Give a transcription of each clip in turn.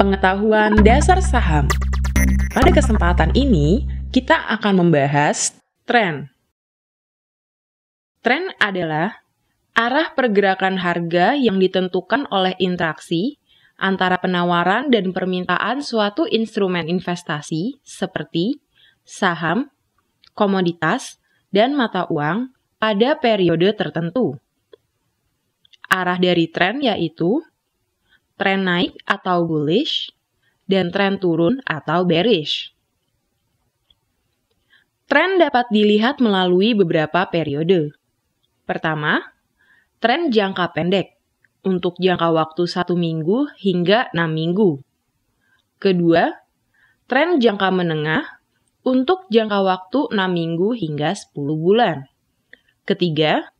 pengetahuan dasar saham. Pada kesempatan ini, kita akan membahas tren. Tren adalah arah pergerakan harga yang ditentukan oleh interaksi antara penawaran dan permintaan suatu instrumen investasi seperti saham, komoditas, dan mata uang pada periode tertentu. Arah dari tren yaitu tren naik atau bullish, dan tren turun atau bearish. Tren dapat dilihat melalui beberapa periode. Pertama, tren jangka pendek untuk jangka waktu satu minggu hingga enam minggu. Kedua, tren jangka menengah untuk jangka waktu enam minggu hingga 10 bulan. Ketiga,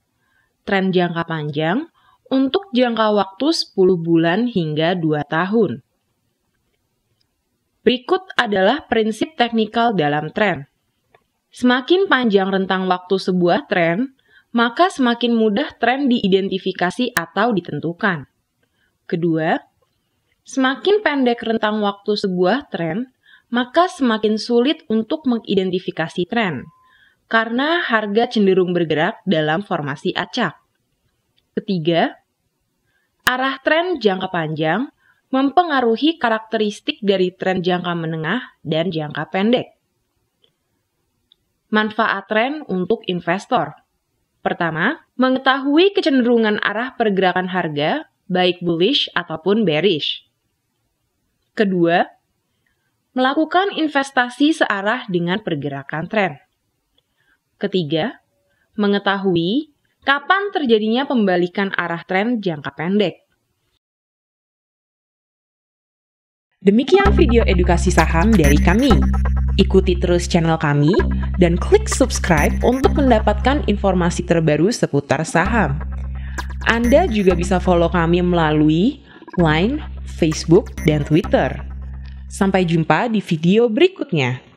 tren jangka panjang untuk jangka waktu 10 bulan hingga 2 tahun. Berikut adalah prinsip teknikal dalam tren. Semakin panjang rentang waktu sebuah tren, maka semakin mudah tren diidentifikasi atau ditentukan. Kedua, semakin pendek rentang waktu sebuah tren, maka semakin sulit untuk mengidentifikasi tren karena harga cenderung bergerak dalam formasi acak. Ketiga, Arah tren jangka panjang mempengaruhi karakteristik dari tren jangka menengah dan jangka pendek. Manfaat tren untuk investor. Pertama, mengetahui kecenderungan arah pergerakan harga, baik bullish ataupun bearish. Kedua, melakukan investasi searah dengan pergerakan tren. Ketiga, mengetahui Kapan terjadinya pembalikan arah tren jangka pendek? Demikian video edukasi saham dari kami. Ikuti terus channel kami dan klik subscribe untuk mendapatkan informasi terbaru seputar saham. Anda juga bisa follow kami melalui Line, Facebook, dan Twitter. Sampai jumpa di video berikutnya.